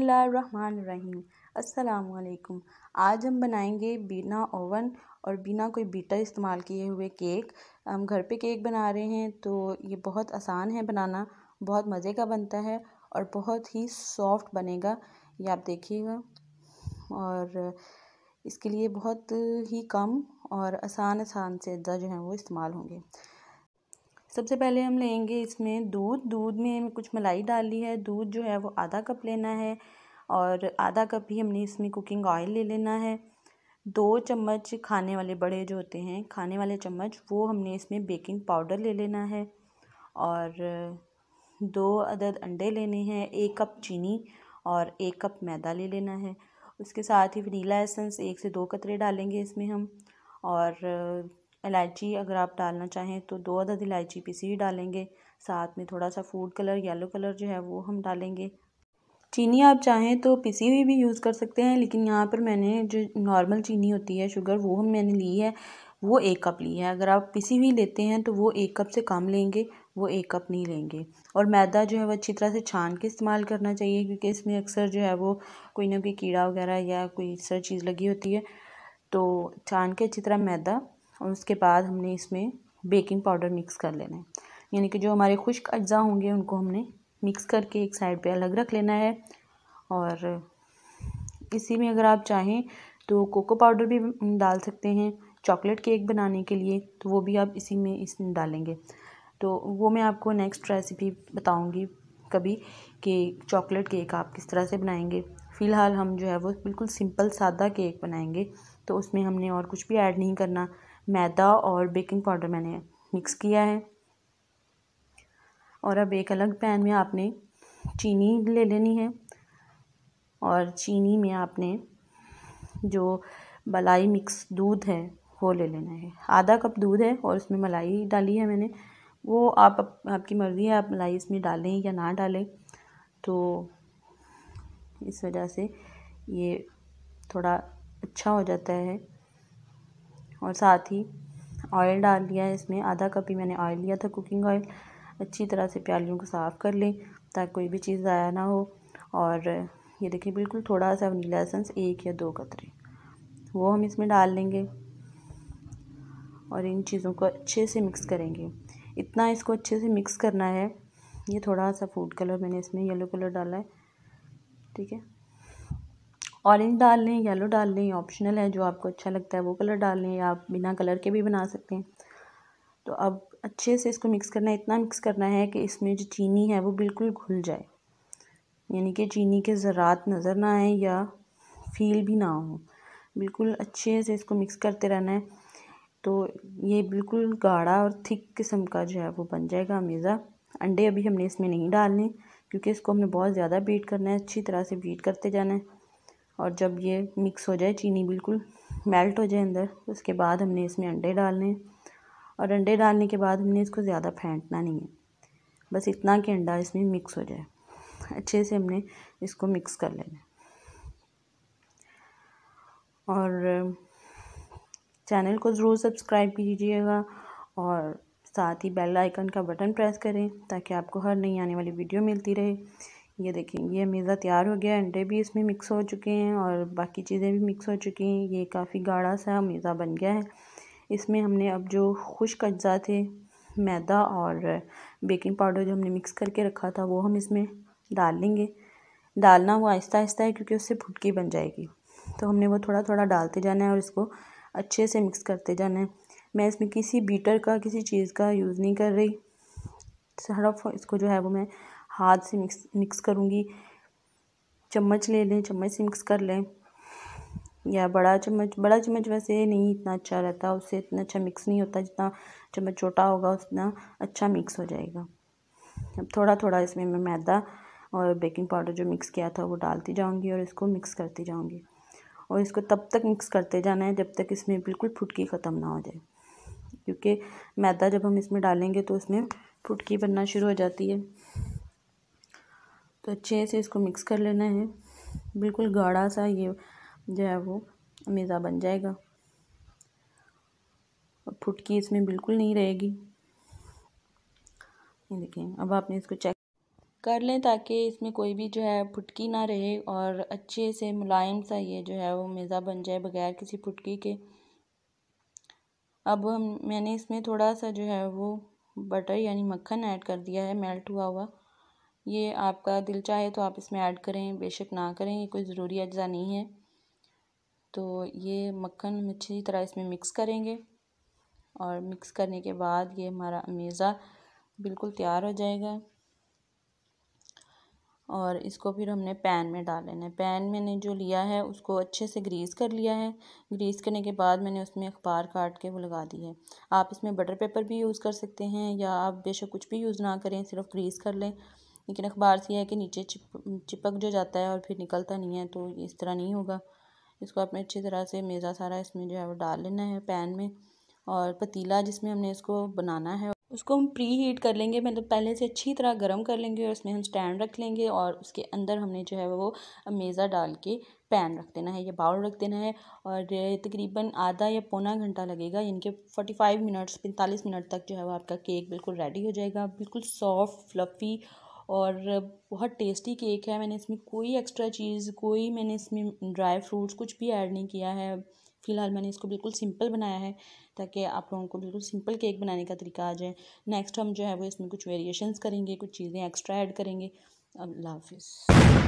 अस्सलाम वालेकुम आज हम बनाएंगे बिना ओवन और बिना कोई बीटर इस्तेमाल किए हुए केक हम घर पे केक बना रहे हैं तो ये बहुत आसान है बनाना बहुत मज़े का बनता है और बहुत ही सॉफ्ट बनेगा ये आप देखिएगा और इसके लिए बहुत ही कम और आसान आसान से अज्जा जो हैं वो इस्तेमाल होंगे सबसे पहले हम लेंगे इसमें दूध दूध में कुछ मलाई डाली है दूध जो है वो आधा कप लेना है और आधा कप ही हमने इसमें कुकिंग ऑयल ले लेना है दो चम्मच खाने वाले बड़े जो होते हैं खाने वाले चम्मच वो हमने इसमें बेकिंग पाउडर ले लेना है और दो अदद अंडे लेने हैं एक कप चीनी और एक कप मैदा ले लेना है उसके साथ ही वनीला एसेंस एक से दो कतरे डालेंगे इसमें हम और इलायची अगर आप डालना चाहें तो दो अदद इलायची पिसी हुई डालेंगे साथ में थोड़ा सा फूड कलर येलो कलर जो है वो हम डालेंगे चीनी आप चाहें तो पिसी हुई भी यूज़ कर सकते हैं लेकिन यहाँ पर मैंने जो नॉर्मल चीनी होती है शुगर वो हम मैंने ली है वो एक कप ली है अगर आप पिसी हुई लेते हैं तो वो एक कप से कम लेंगे वो एक कप नहीं लेंगे और मैदा जो है वो अच्छी तरह से छान के इस्तेमाल करना चाहिए क्योंकि इसमें अक्सर जो है वो कोई ना कोई कीड़ा वगैरह या कोई सर चीज़ लगी होती है तो छान के अच्छी तरह मैदा और उसके बाद हमने इसमें बेकिंग पाउडर मिक्स कर लेना है यानी कि जो हमारे खुश्क अज्जा होंगे उनको हमने मिक्स करके एक साइड पे अलग रख लेना है और इसी में अगर आप चाहें तो कोको पाउडर भी डाल सकते हैं चॉकलेट केक बनाने के लिए तो वो भी आप इसी में इस डालेंगे तो वो मैं आपको नेक्स्ट रेसिपी बताऊँगी कभी कि चॉकलेट केक आप किस तरह से बनाएंगे फ़िलहाल हम जो है वो बिल्कुल सिंपल सादा केक बनाएंगे तो उसमें हमने और कुछ भी ऐड नहीं करना मैदा और बेकिंग पाउडर मैंने मिक्स किया है और अब एक अलग पैन में आपने चीनी ले लेनी है और चीनी में आपने जो मलाई मिक्स दूध है वो ले लेना है आधा कप दूध है और उसमें मलाई डाली है मैंने वो आप आपकी मर्ज़ी है आप मलाई इसमें डालें या ना डालें तो इस वजह से ये थोड़ा अच्छा हो जाता है और साथ ही ऑयल डाल दिया है इसमें आधा कप ही मैंने ऑयल लिया था कुकिंग ऑयल अच्छी तरह से प्यालियों को साफ़ कर लें ताकि कोई भी चीज़ ज़ाया ना हो और ये देखिए बिल्कुल थोड़ा सा वनीला एसेंस एक या दो कतरे वो हम इसमें डाल लेंगे और इन चीज़ों को अच्छे से मिक्स करेंगे इतना इसको अच्छे से मिक्स करना है ये थोड़ा सा फूड कलर मैंने इसमें येलो कलर डाला है ठीक है ऑरेंज डाल लें येलो डाल लें ऑप्शनल है जो आपको अच्छा लगता है वो कलर डाल लें या आप बिना कलर के भी बना सकते हैं तो अब अच्छे से इसको मिक्स करना है इतना मिक्स करना है कि इसमें जो चीनी है वो बिल्कुल घुल जाए यानी कि चीनी के ज़रात नज़र ना आए या फील भी ना हो बिल्कुल अच्छे से इसको मिक्स करते रहना है तो ये बिल्कुल गाढ़ा और थिक किस्म का जो है वो बन जाएगा अमेज़ा अंडे अभी हमने इसमें नहीं डालने क्योंकि इसको हमने बहुत ज़्यादा बीट करना है अच्छी तरह से बीट करते जाना है और जब ये मिक्स हो जाए चीनी बिल्कुल मेल्ट हो जाए अंदर तो उसके बाद हमने इसमें अंडे डालने और अंडे डालने के बाद हमने इसको ज़्यादा फेंटना नहीं है बस इतना कि अंडा इसमें मिक्स हो जाए अच्छे से हमने इसको मिक्स कर लेना और चैनल को ज़रूर सब्सक्राइब कीजिएगा और साथ ही बेल आइकन का बटन प्रेस करें ताकि आपको हर नई आने वाली वीडियो मिलती रहे ये देखें ये मेज़ा तैयार हो गया अंडे भी इसमें मिक्स हो चुके हैं और बाकी चीज़ें भी मिक्स हो चुकी हैं ये काफ़ी गाढ़ा सा मेज़ा बन गया है इसमें हमने अब जो खुश्क अज्जा थे मैदा और बेकिंग पाउडर जो हमने मिक्स करके रखा था वो हम इसमें डाल लेंगे डालना वो आहिस्ता आहिस्ता है क्योंकि उससे भुटकी बन जाएगी तो हमने वो थोड़ा थोड़ा डालते जाना है और इसको अच्छे से मिक्स करते जाना है मैं इसमें किसी बीटर का किसी चीज़ का यूज़ नहीं कर रही सिर्फ इसको जो है वो मैं हाथ से मिक्स मिक्स करूँगी चम्मच ले लें चम्मच से मिक्स कर लें या बड़ा चम्मच बड़ा चम्मच वैसे नहीं इतना अच्छा रहता उससे इतना अच्छा मिक्स नहीं होता जितना चम्मच छोटा होगा उतना अच्छा मिक्स हो जाएगा अब थोड़ा थोड़ा इसमें मैं मैदा और बेकिंग पाउडर जो मिक्स किया था वो डालती जाऊँगी और इसको मिक्स करती जाऊँगी और इसको तब तक मिक्स करते जाना है जब तक इसमें बिल्कुल फुटकी ख़त्म ना हो जाए क्योंकि मैदा जब हम इसमें डालेंगे तो उसमें फुटकी बनना शुरू हो जाती है तो अच्छे से इसको मिक्स कर लेना है बिल्कुल गाढ़ा सा ये जो है वो मेज़ा बन जाएगा और फुटकी इसमें बिल्कुल नहीं रहेगी ये देखें अब आपने इसको चेक कर लें ताकि इसमें कोई भी जो है फुटकी ना रहे और अच्छे से मुलायम सा ये जो है वो मेज़ा बन जाए बगैर किसी फुटकी के अब मैंने इसमें थोड़ा सा जो है वो बटर यानी मक्खन ऐड कर दिया है मेल्ट हुआ हुआ ये आपका दिल चाहे तो आप इसमें ऐड करें बेशक ना करें ये कोई ज़रूरी अज्जा नहीं है तो ये मक्खन अच्छी तरह इसमें मिक्स करेंगे और मिक्स करने के बाद ये हमारा अमेज़ा बिल्कुल तैयार हो जाएगा और इसको फिर हमने पैन में डाल लेना है पैन मैंने जो लिया है उसको अच्छे से ग्रीस कर लिया है ग्रीस करने के बाद मैंने उसमें अखबार काट के वो लगा दी है आप इसमें बटर पेपर भी यूज़ कर सकते हैं या आप बेशक कुछ भी यूज़ ना करें सिर्फ ग्रीस कर लें लेकिन अखबार से यह है कि नीचे चिप चिपक जो जाता है और फिर निकलता नहीं है तो इस तरह नहीं होगा इसको आपने अच्छी तरह से मेज़ा सारा इसमें जो है वो डाल लेना है पैन में और पतीला जिसमें हमने इसको बनाना है उसको हम प्री हीट कर लेंगे मतलब पहले से अच्छी तरह गर्म कर लेंगे और उसमें हम स्टैंड रख लेंगे और उसके अंदर हमने जो है वो मेज़ा डाल के पैन रख देना है या बाउल रख देना है और तकरीबन आधा या पौना घंटा लगेगा इनके कि फोर्टी फाइव मिनट्स पैंतालीस मिनट तक जो है वो आपका केक बिल्कुल रेडी हो जाएगा बिल्कुल सॉफ्ट फ्लफ़ी और बहुत टेस्टी केक है मैंने इसमें कोई एक्स्ट्रा चीज़ कोई मैंने इसमें ड्राई फ्रूट्स कुछ भी ऐड नहीं किया है फ़िलहाल मैंने इसको बिल्कुल सिंपल बनाया है ताकि आप लोगों को बिल्कुल सिंपल केक बनाने का तरीका आ जाए नेक्स्ट हम जो है वो इसमें कुछ वेरिएशंस करेंगे कुछ चीज़ें एक्स्ट्रा ऐड करेंगे अल्लाह हाफिज़